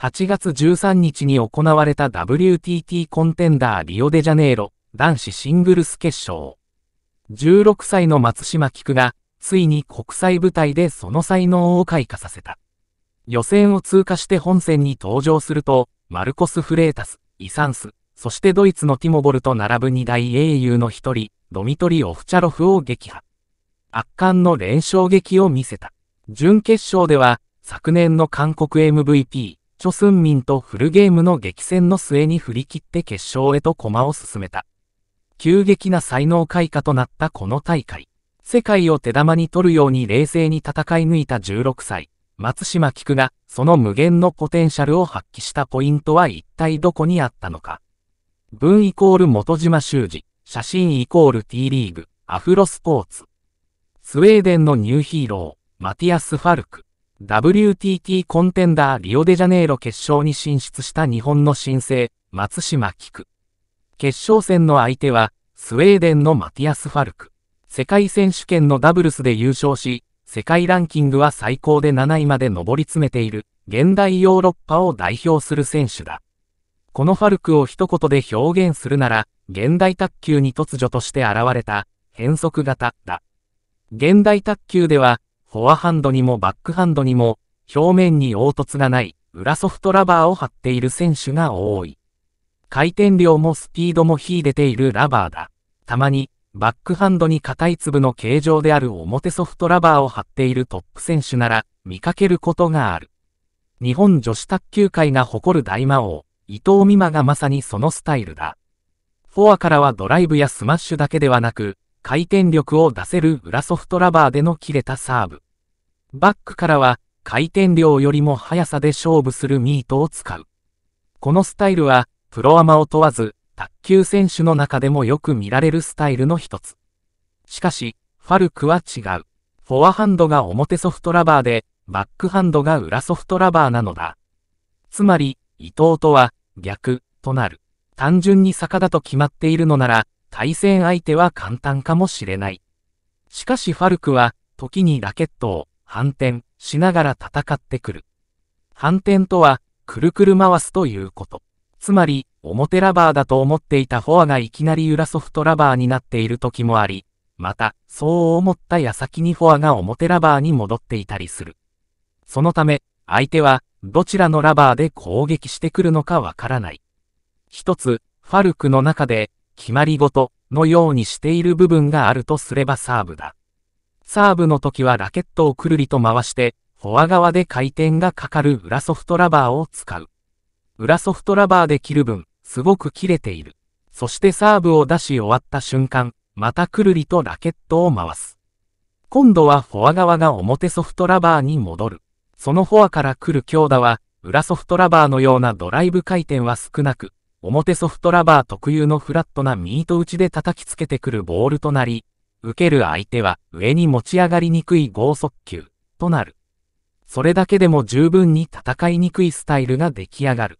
8月13日に行われた WTT コンテンダーリオデジャネイロ男子シングルス決勝。16歳の松島菊が、ついに国際舞台でその才能を開花させた。予選を通過して本戦に登場すると、マルコス・フレータス、イサンス、そしてドイツのティモボルと並ぶ2大英雄の一人、ドミトリ・オフチャロフを撃破。圧巻の連勝劇を見せた。準決勝では、昨年の韓国 MVP、チョスンミンとフルゲームの激戦の末に振り切って決勝へと駒を進めた。急激な才能開花となったこの大会。世界を手玉に取るように冷静に戦い抜いた16歳、松島菊が、その無限のポテンシャルを発揮したポイントは一体どこにあったのか。文イコール元島修司、写真イコール T リーグ、アフロスポーツ。スウェーデンのニューヒーロー、マティアス・ファルク。WTT コンテンダーリオデジャネイロ決勝に進出した日本の新星、松島菊。決勝戦の相手は、スウェーデンのマティアス・ファルク。世界選手権のダブルスで優勝し、世界ランキングは最高で7位まで上り詰めている、現代ヨーロッパを代表する選手だ。このファルクを一言で表現するなら、現代卓球に突如として現れた、変則型だ。現代卓球では、フォアハンドにもバックハンドにも、表面に凹凸がない、裏ソフトラバーを張っている選手が多い。回転量もスピードも秀でているラバーだ。たまに、バックハンドに硬い粒の形状である表ソフトラバーを張っているトップ選手なら、見かけることがある。日本女子卓球界が誇る大魔王、伊藤美誠がまさにそのスタイルだ。フォアからはドライブやスマッシュだけではなく、回転力を出せる裏ソフトラバーでの切れたサーブ。バックからは回転量よりも速さで勝負するミートを使う。このスタイルはプロアマを問わず卓球選手の中でもよく見られるスタイルの一つ。しかし、ファルクは違う。フォアハンドが表ソフトラバーで、バックハンドが裏ソフトラバーなのだ。つまり、伊藤とは逆となる。単純に坂だと決まっているのなら、対戦相手は簡単かもしれない。しかしファルクは、時にラケットを反転しながら戦ってくる。反転とは、くるくる回すということ。つまり、表ラバーだと思っていたフォアがいきなり裏ソフトラバーになっている時もあり、また、そう思った矢先にフォアが表ラバーに戻っていたりする。そのため、相手は、どちらのラバーで攻撃してくるのかわからない。一つ、ファルクの中で、決まりごとのようにしている部分があるとすればサーブだ。サーブの時はラケットをくるりと回して、フォア側で回転がかかる裏ソフトラバーを使う。裏ソフトラバーで切る分、すごく切れている。そしてサーブを出し終わった瞬間、またくるりとラケットを回す。今度はフォア側が表ソフトラバーに戻る。そのフォアから来る強打は、裏ソフトラバーのようなドライブ回転は少なく、表ソフトラバー特有のフラットなミート打ちで叩きつけてくるボールとなり、受ける相手は上に持ち上がりにくい剛速球となる。それだけでも十分に戦いにくいスタイルが出来上がる。